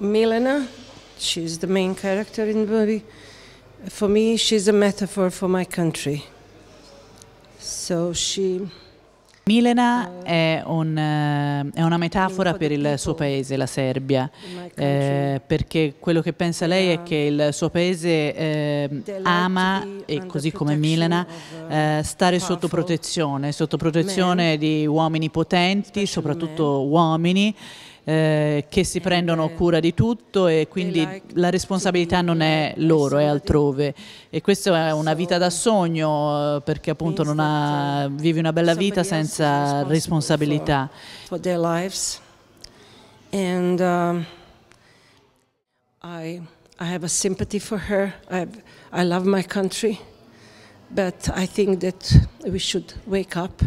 Milena, she's the main character in the movie. For me, she's a metaphor for my country. So she. Milena uh, è, un, eh, è, una metafora per il suo paese, la Serbia, eh, perché quello che pensa lei è che il suo paese eh, ama, e così come Milena, eh, uh, stare sotto protezione, sotto protezione di uomini potenti, soprattutto uomini. Eh, che si prendono cura di tutto e quindi la responsabilità non è loro, è altrove. E questa è una vita da sogno eh, perché appunto ha, vivi una bella vita senza responsabilità. And um, I, I have a sympathy for her. I, have, I love my country. but I think that we should wake up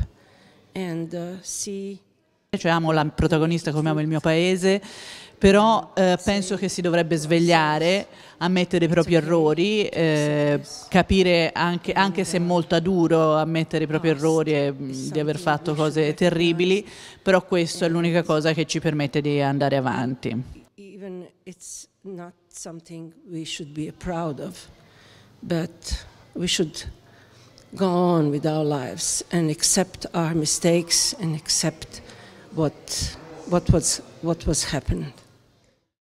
and uh, see cioè amo la protagonista come amo il mio paese, però eh, penso che si dovrebbe svegliare, ammettere i propri errori, eh, capire anche, anche, se è molto duro ammettere i propri ah, errori e di aver fatto cose terribili, però questa è l'unica cosa che ci permette di andare avanti. Even it's not something we should be proud of, but we should go on with our lives and accept our mistakes and accept what, what, was, what was happened.